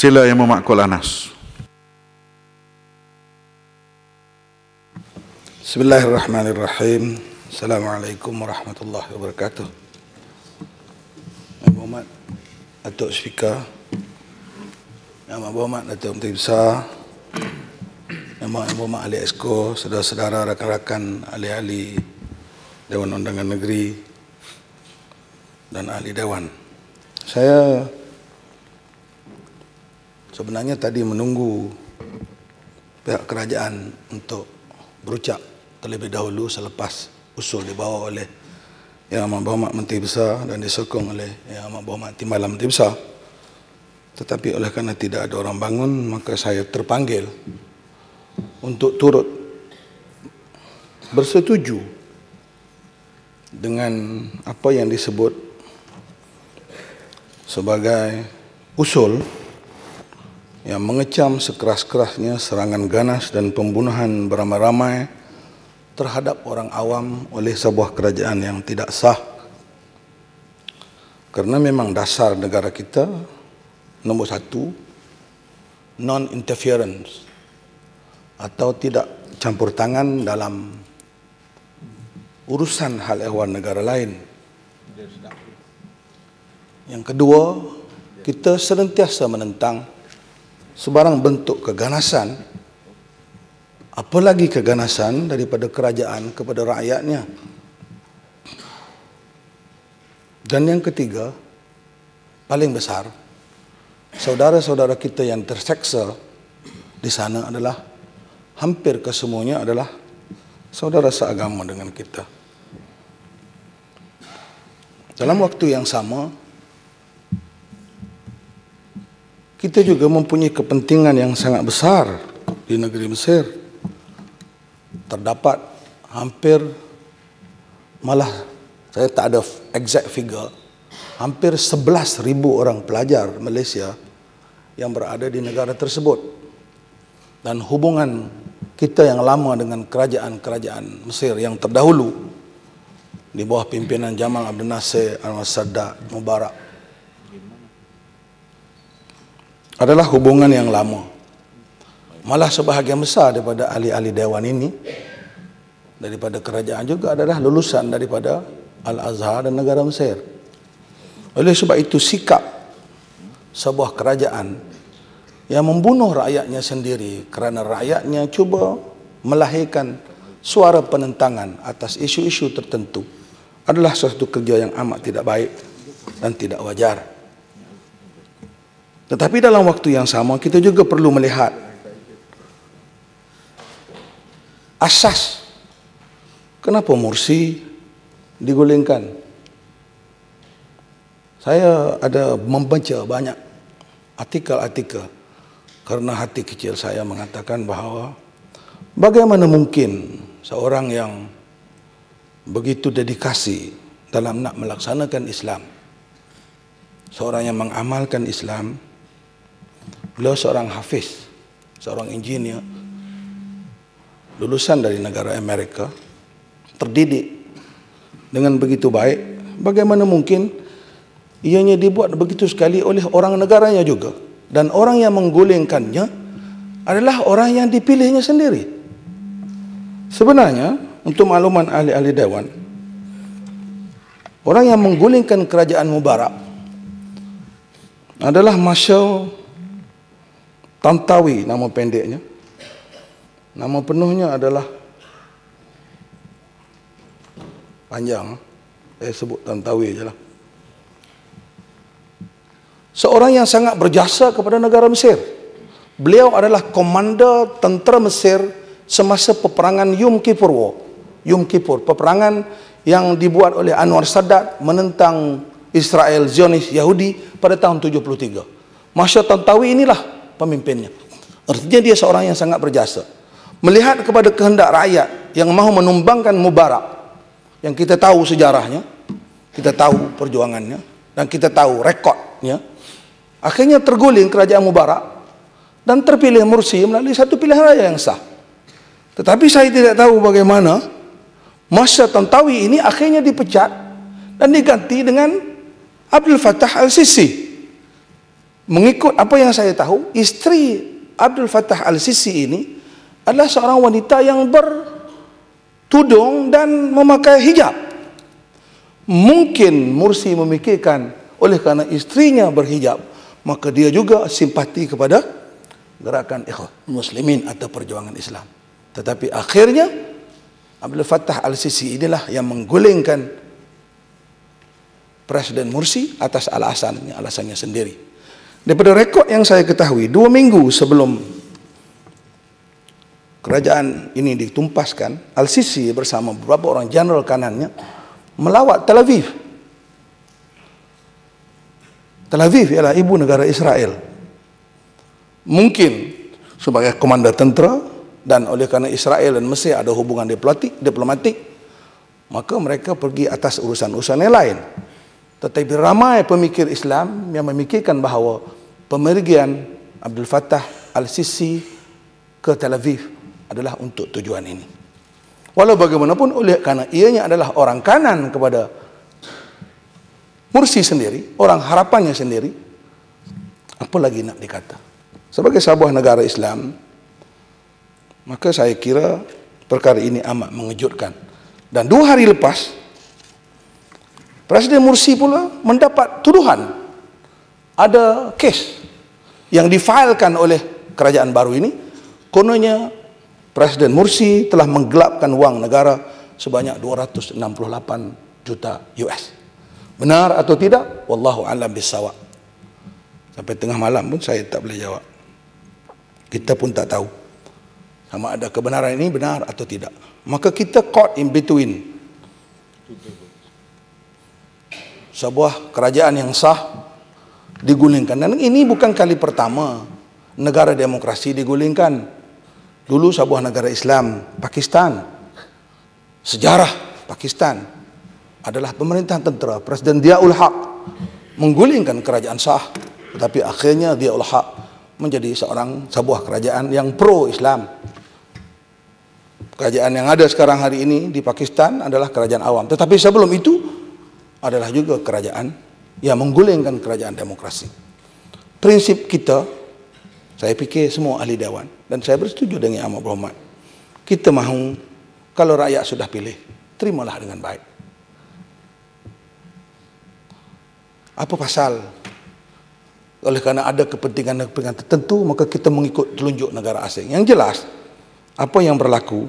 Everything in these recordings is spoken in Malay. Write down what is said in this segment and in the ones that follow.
Sila yang memakul Anas. Bismillahirrahmanirrahim. Assalamualaikum warahmatullahi wabarakatuh. Yang berhormat Datuk Speaker. Yang berhormat Datuk Menteri Besar. Yang berhormat Ali Esko, saudara-saudara, rakan-rakan, ali-ali Dewan Undangan Negeri dan ahli Dewan. Saya sebenarnya tadi menunggu pihak kerajaan untuk berucap terlebih dahulu selepas usul dibawa oleh Yang Amat Berhormat Menteri Besar dan disokong oleh Yang Amat Berhormat Timbalan Menteri Besar. Tetapi oleh kerana tidak ada orang bangun, maka saya terpanggil untuk turut bersetuju dengan apa yang disebut sebagai usul yang mengecam sekeras-kerasnya serangan ganas dan pembunuhan beramai-ramai terhadap orang awam oleh sebuah kerajaan yang tidak sah. Kerana memang dasar negara kita, nombor satu, non-interference atau tidak campur tangan dalam urusan hal ehwal negara lain. Yang kedua, kita serentiasa menentang sebarang bentuk keganasan apalagi keganasan daripada kerajaan kepada rakyatnya dan yang ketiga paling besar saudara-saudara kita yang terseksa di sana adalah hampir kesemuanya adalah saudara seagama dengan kita dalam waktu yang sama kita juga mempunyai kepentingan yang sangat besar di negeri Mesir. Terdapat hampir malah saya tak ada exact figure hampir 11,000 orang pelajar Malaysia yang berada di negara tersebut. Dan hubungan kita yang lama dengan kerajaan-kerajaan Mesir yang terdahulu di bawah pimpinan Jamal Abdel Nasser, Anwar Sadat, Mubarak, adalah hubungan yang lama. Malah sebahagian besar daripada ahli-ahli dewan ini daripada kerajaan juga adalah lulusan daripada Al-Azhar dan negara Mesir. Oleh sebab itu sikap sebuah kerajaan yang membunuh rakyatnya sendiri kerana rakyatnya cuba melahirkan suara penentangan atas isu-isu tertentu adalah suatu kerja yang amat tidak baik dan tidak wajar. Tetapi dalam waktu yang sama kita juga perlu melihat asas kenapa mursi digulingkan. Saya ada membaca banyak artikel-artikel kerana hati kecil saya mengatakan bahawa bagaimana mungkin seorang yang begitu dedikasi dalam nak melaksanakan Islam seorang yang mengamalkan Islam beliau seorang hafiz, seorang engineer, lulusan dari negara Amerika, terdidik dengan begitu baik, bagaimana mungkin ianya dibuat begitu sekali oleh orang negaranya juga. Dan orang yang menggulingkannya adalah orang yang dipilihnya sendiri. Sebenarnya, untuk makluman ahli-ahli Dewan, orang yang menggulingkan kerajaan Mubarak adalah Marshal Tantawi nama pendeknya. Nama penuhnya adalah panjang. Saya eh, sebut Tantawi je lah. Seorang yang sangat berjasa kepada negara Mesir. Beliau adalah komander tentera Mesir semasa peperangan Yom Kippur War. Yom Kippur, peperangan yang dibuat oleh Anwar Sadat menentang Israel Zionis Yahudi pada tahun 73. Masya Tantawi inilah pemimpinnya. Artinya dia seorang yang sangat berjasa. Melihat kepada kehendak rakyat yang mahu menumbangkan Mubarak, yang kita tahu sejarahnya, kita tahu perjuangannya, dan kita tahu rekodnya, akhirnya terguling kerajaan Mubarak, dan terpilih Mursi melalui satu pilihan raya yang sah. Tetapi saya tidak tahu bagaimana masa Tantawi ini akhirnya dipecat dan diganti dengan Abdul Fattah Al-Sisi. Mengikut apa yang saya tahu, isteri Abdul Fattah Al-Sisi ini adalah seorang wanita yang bertudung dan memakai hijab. Mungkin Mursi memikirkan oleh karena istrinya berhijab, maka dia juga simpati kepada gerakan ikhwah muslimin atau perjuangan Islam. Tetapi akhirnya Abdul Fattah Al-Sisi inilah yang menggulingkan Presiden Mursi atas alasannya, alasannya sendiri. Daripada rekod yang saya ketahui, dua minggu sebelum kerajaan ini ditumpaskan, Al-Sisi bersama beberapa orang general kanannya melawat Tel Aviv. Tel Aviv ialah ibu negara Israel. Mungkin sebagai komander tentera dan oleh kerana Israel dan Mesir ada hubungan diplomatik, diplomatik maka mereka pergi atas urusan-urusan yang lain. Tetapi ramai pemikir Islam yang memikirkan bahawa pemergian Abdul Fattah Al-Sisi ke Tel Aviv adalah untuk tujuan ini. Walau bagaimanapun oleh karena ianya adalah orang kanan kepada Mursi sendiri, orang harapannya sendiri, apa lagi nak dikata? Sebagai sebuah negara Islam, maka saya kira perkara ini amat mengejutkan. Dan dua hari lepas, Presiden Mursi pula mendapat tuduhan ada kes yang difailkan oleh kerajaan baru ini kononnya Presiden Mursi telah menggelapkan wang negara sebanyak 268 juta US. Benar atau tidak? Wallahu alam bisawab. Sampai tengah malam pun saya tak boleh jawab. Kita pun tak tahu sama ada kebenaran ini benar atau tidak. Maka kita caught in between. Tutup sebuah kerajaan yang sah digulingkan dan ini bukan kali pertama negara demokrasi digulingkan dulu sebuah negara Islam Pakistan sejarah Pakistan adalah pemerintahan tentera Presiden Diaul Haq menggulingkan kerajaan sah tetapi akhirnya Diaul Haq menjadi seorang sebuah kerajaan yang pro Islam kerajaan yang ada sekarang hari ini di Pakistan adalah kerajaan awam tetapi sebelum itu adalah juga kerajaan yang menggulingkan kerajaan demokrasi. Prinsip kita, saya fikir semua ahli dewan dan saya bersetuju dengan Ahmad Rahman. Kita mahu kalau rakyat sudah pilih, terimalah dengan baik. Apa pasal? Oleh kerana ada kepentingan-kepentingan tertentu, maka kita mengikut telunjuk negara asing. Yang jelas, apa yang berlaku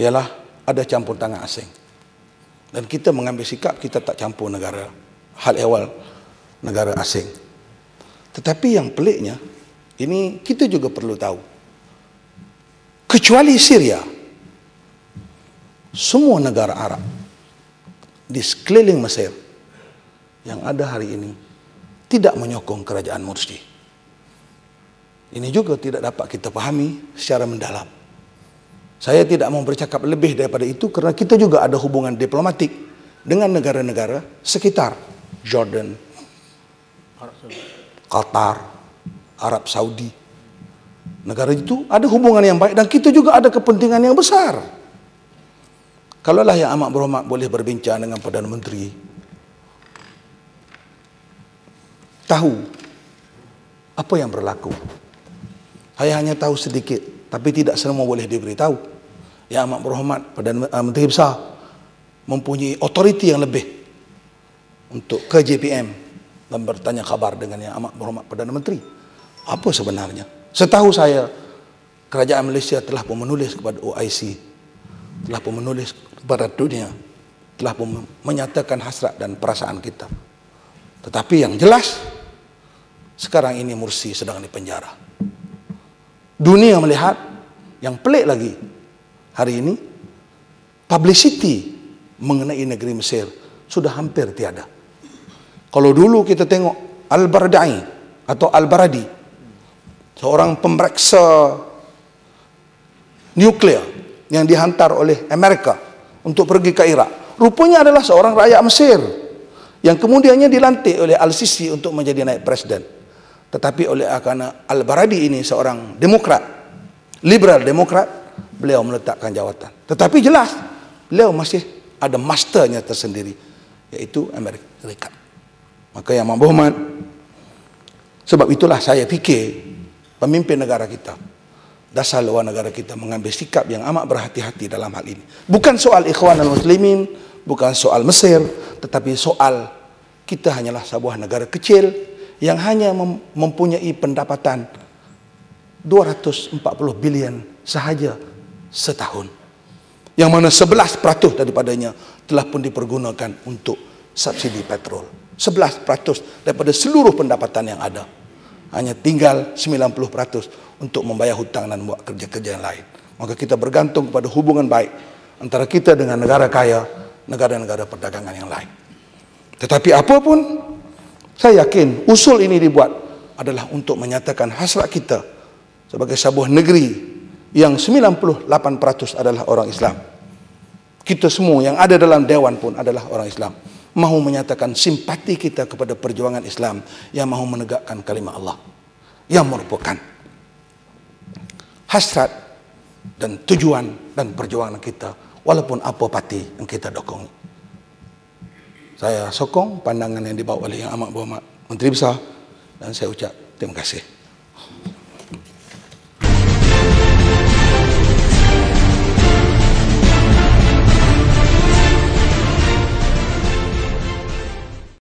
ialah ada campur tangan asing. Dan kita mengambil sikap kita tak campur negara hal ehwal negara asing. Tetapi yang peliknya ini kita juga perlu tahu. Kecuali Syria, semua negara Arab di sekeliling Mesir yang ada hari ini tidak menyokong kerajaan Mursi. Ini juga tidak dapat kita pahami secara mendalam. Saya tidak mau bercakap lebih daripada itu kerana kita juga ada hubungan diplomatik dengan negara-negara sekitar Jordan, Qatar, Arab Saudi. Negara itu ada hubungan yang baik dan kita juga ada kepentingan yang besar. Kalaulah yang amat berhormat boleh berbincang dengan Perdana Menteri, tahu apa yang berlaku. Saya hanya tahu sedikit tapi tidak semua boleh diberitahu. Yang amat berhormat Perdana Menteri eh, Besar mempunyai otoriti yang lebih untuk ke JPM dan bertanya kabar dengan yang amat berhormat Perdana Menteri. Apa sebenarnya? Setahu saya, kerajaan Malaysia telah pun menulis kepada OIC, telah pun menulis kepada dunia, telah pun menyatakan hasrat dan perasaan kita. Tetapi yang jelas, sekarang ini Mursi sedang di penjara dunia melihat yang pelik lagi hari ini publicity mengenai negeri Mesir sudah hampir tiada kalau dulu kita tengok Al-Bardai atau Al-Baradi seorang pemeriksa nuklear yang dihantar oleh Amerika untuk pergi ke Irak rupanya adalah seorang rakyat Mesir yang kemudiannya dilantik oleh Al-Sisi untuk menjadi naik presiden tetapi oleh akana Al-Baradi ini seorang demokrat liberal demokrat beliau meletakkan jawatan tetapi jelas beliau masih ada masternya tersendiri yaitu Amerika maka yang Mahmud Muhammad sebab itulah saya fikir pemimpin negara kita dasar luar negara kita mengambil sikap yang amat berhati-hati dalam hal ini bukan soal ikhwan dan muslimin bukan soal Mesir tetapi soal kita hanyalah sebuah negara kecil yang hanya mempunyai pendapatan 240 bilion sahaja setahun. Yang mana 11% daripadanya telah pun dipergunakan untuk subsidi petrol. 11% daripada seluruh pendapatan yang ada. Hanya tinggal 90% untuk membayar hutang dan buat kerja-kerja yang lain. Maka kita bergantung kepada hubungan baik antara kita dengan negara kaya, negara-negara perdagangan yang lain. Tetapi apapun saya yakin usul ini dibuat adalah untuk menyatakan hasrat kita sebagai sebuah negeri yang 98% adalah orang Islam. Kita semua yang ada dalam dewan pun adalah orang Islam. Mahu menyatakan simpati kita kepada perjuangan Islam yang mahu menegakkan kalimah Allah. Yang merupakan hasrat dan tujuan dan perjuangan kita walaupun apa parti yang kita dukung saya sokong pandangan yang dibawa oleh Yang Amat Berhormat Menteri Besar dan saya ucap terima kasih.